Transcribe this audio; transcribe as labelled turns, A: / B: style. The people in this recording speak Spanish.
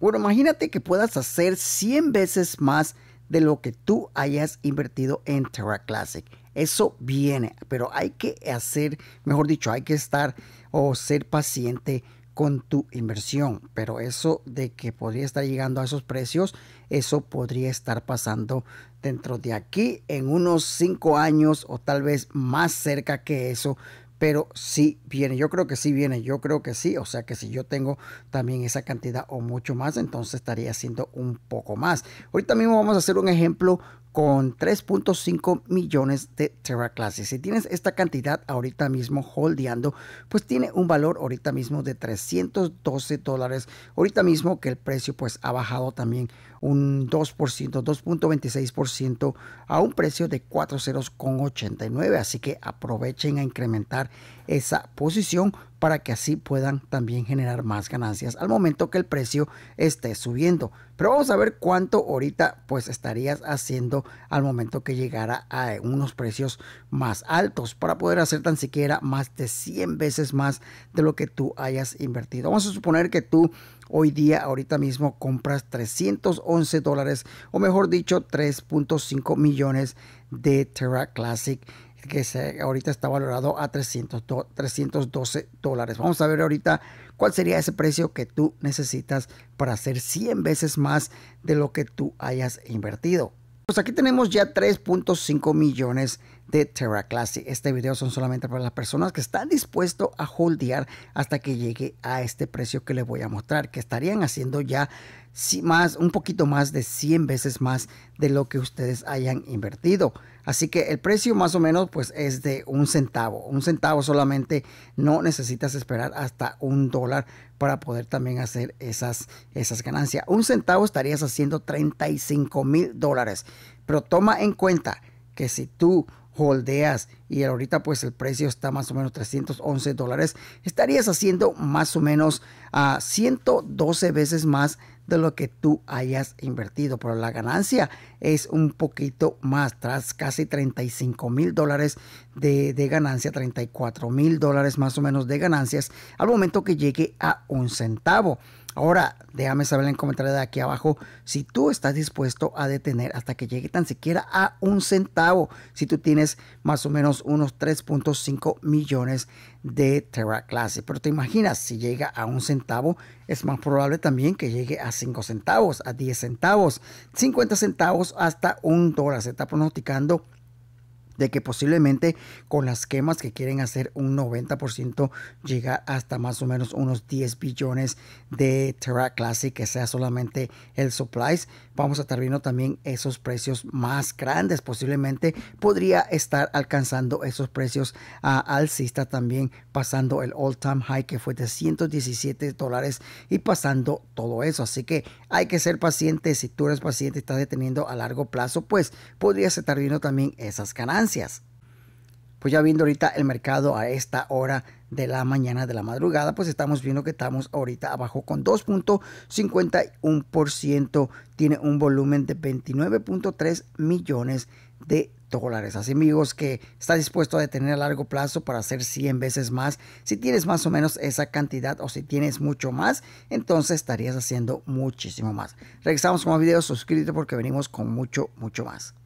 A: Bueno, imagínate que puedas hacer 100 veces más de lo que tú hayas invertido en Terra Classic. Eso viene, pero hay que hacer, mejor dicho, hay que estar o ser paciente con tu inversión. Pero eso de que podría estar llegando a esos precios, eso podría estar pasando dentro de aquí en unos 5 años o tal vez más cerca que eso pero si viene, yo creo que sí viene, yo creo que sí, o sea que si yo tengo también esa cantidad o mucho más, entonces estaría haciendo un poco más. Ahorita mismo vamos a hacer un ejemplo con 3.5 millones de Terra Classic Si tienes esta cantidad ahorita mismo holdeando, pues tiene un valor ahorita mismo de 312 dólares. Ahorita mismo que el precio pues ha bajado también un 2%, 2.26% a un precio de 4.089. Así que aprovechen a incrementar esa posición para que así puedan también generar más ganancias al momento que el precio esté subiendo. Pero vamos a ver cuánto ahorita pues estarías haciendo al momento que llegara a unos precios más altos para poder hacer tan siquiera más de 100 veces más de lo que tú hayas invertido. Vamos a suponer que tú hoy día ahorita mismo compras 311 dólares o mejor dicho 3.5 millones de Terra Classic que se, ahorita está valorado a 312 dólares. Vamos a ver ahorita cuál sería ese precio que tú necesitas para hacer 100 veces más de lo que tú hayas invertido. Pues aquí tenemos ya 3.5 millones de de Terra Classic. Este video son solamente para las personas que están dispuestos a holdear hasta que llegue a este precio que les voy a mostrar, que estarían haciendo ya más, un poquito más de 100 veces más de lo que ustedes hayan invertido. Así que el precio más o menos pues es de un centavo. Un centavo solamente no necesitas esperar hasta un dólar para poder también hacer esas, esas ganancias. Un centavo estarías haciendo 35 mil dólares. Pero toma en cuenta que si tú holdeas y ahorita pues el precio está más o menos 311 dólares, estarías haciendo más o menos a ah, 112 veces más de lo que tú hayas invertido, pero la ganancia es un poquito más, tras casi 35 mil dólares de, de, ganancia, 34 mil dólares más o menos de ganancias al momento que llegue a un centavo. Ahora, déjame saber en comentarios de aquí abajo si tú estás dispuesto a detener hasta que llegue tan siquiera a un centavo, si tú tienes más o menos unos 3.5 millones de Terra Classic. Pero te imaginas, si llega a un centavo, es más probable también que llegue a cinco centavos, a 10 centavos, 50 centavos, hasta un dólar. Se está pronosticando de que posiblemente con las quemas que quieren hacer un 90% llega hasta más o menos unos 10 billones de Terra Classic, que sea solamente el supplies. Vamos a estar viendo también esos precios más grandes, posiblemente podría estar alcanzando esos precios a alcista también, pasando el all time high que fue de 117 dólares y pasando todo eso. Así que hay que ser paciente, si tú eres paciente y estás deteniendo a largo plazo, pues podría estar viendo también esas ganancias. Pues ya viendo ahorita el mercado a esta hora de la mañana de la madrugada, pues estamos viendo que estamos ahorita abajo con 2.51%, tiene un volumen de 29.3 millones de dólares. Así amigos que está dispuesto a detener a largo plazo para hacer 100 veces más. Si tienes más o menos esa cantidad o si tienes mucho más, entonces estarías haciendo muchísimo más. Regresamos con más videos, suscríbete porque venimos con mucho, mucho más.